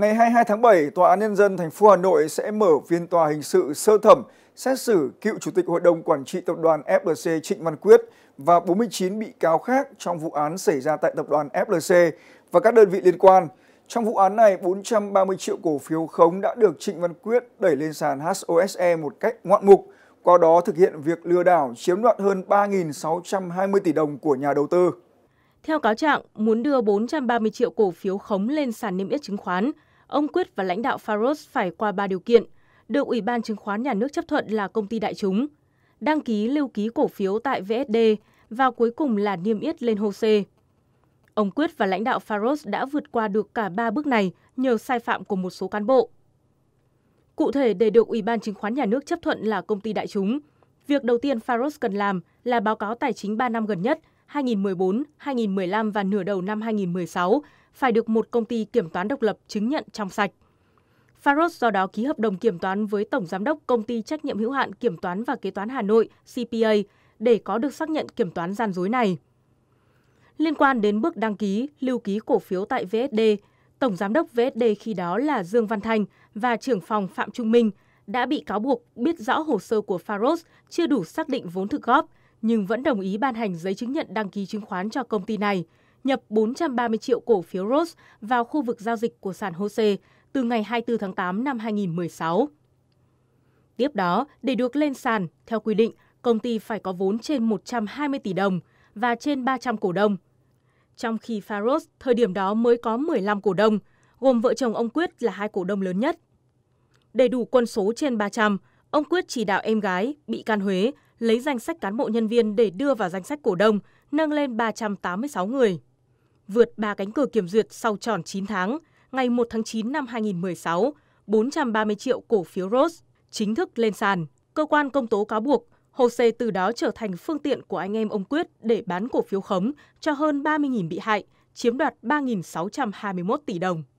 Ngày 22 tháng 7, Tòa án Nhân dân thành phố Hà Nội sẽ mở phiên tòa hình sự sơ thẩm xét xử cựu Chủ tịch Hội đồng Quản trị Tập đoàn FLC Trịnh Văn Quyết và 49 bị cáo khác trong vụ án xảy ra tại Tập đoàn FLC và các đơn vị liên quan. Trong vụ án này, 430 triệu cổ phiếu khống đã được Trịnh Văn Quyết đẩy lên sàn HOSE một cách ngoạn mục, qua đó thực hiện việc lừa đảo chiếm đoạt hơn 3.620 tỷ đồng của nhà đầu tư. Theo cáo trạng, muốn đưa 430 triệu cổ phiếu khống lên sàn niêm yết chứng khoán, ông Quyết và lãnh đạo Faros phải qua ba điều kiện, được Ủy ban Chứng khoán Nhà nước chấp thuận là công ty đại chúng, đăng ký lưu ký cổ phiếu tại VSD và cuối cùng là niêm yết lên HOSE. Ông Quyết và lãnh đạo Faros đã vượt qua được cả ba bước này nhờ sai phạm của một số cán bộ. Cụ thể, để được Ủy ban Chứng khoán Nhà nước chấp thuận là công ty đại chúng, việc đầu tiên Faros cần làm là báo cáo tài chính 3 năm gần nhất – 2014, 2015 và nửa đầu năm 2016 phải được một công ty kiểm toán độc lập chứng nhận trong sạch. Faros do đó ký hợp đồng kiểm toán với Tổng Giám đốc Công ty Trách nhiệm hữu hạn Kiểm toán và Kế toán Hà Nội CPA để có được xác nhận kiểm toán gian dối này. Liên quan đến bước đăng ký, lưu ký cổ phiếu tại VSD, Tổng Giám đốc VSD khi đó là Dương Văn Thanh và trưởng phòng Phạm Trung Minh đã bị cáo buộc biết rõ hồ sơ của Faros chưa đủ xác định vốn thực góp, nhưng vẫn đồng ý ban hành giấy chứng nhận đăng ký chứng khoán cho công ty này, nhập 430 triệu cổ phiếu ROS vào khu vực giao dịch của sàn HOSE từ ngày 24 tháng 8 năm 2016. Tiếp đó, để được lên sàn, theo quy định, công ty phải có vốn trên 120 tỷ đồng và trên 300 cổ đông. Trong khi Faros thời điểm đó mới có 15 cổ đông, gồm vợ chồng ông Quyết là hai cổ đông lớn nhất. để đủ quân số trên 300, ông Quyết chỉ đạo em gái, bị can Huế, lấy danh sách cán bộ nhân viên để đưa vào danh sách cổ đông, nâng lên 386 người. Vượt ba cánh cửa kiểm duyệt sau tròn 9 tháng, ngày 1 tháng 9 năm 2016, 430 triệu cổ phiếu rose chính thức lên sàn. Cơ quan công tố cáo buộc hồ Jose từ đó trở thành phương tiện của anh em ông Quyết để bán cổ phiếu khống cho hơn 30.000 bị hại, chiếm đoạt 3.621 tỷ đồng.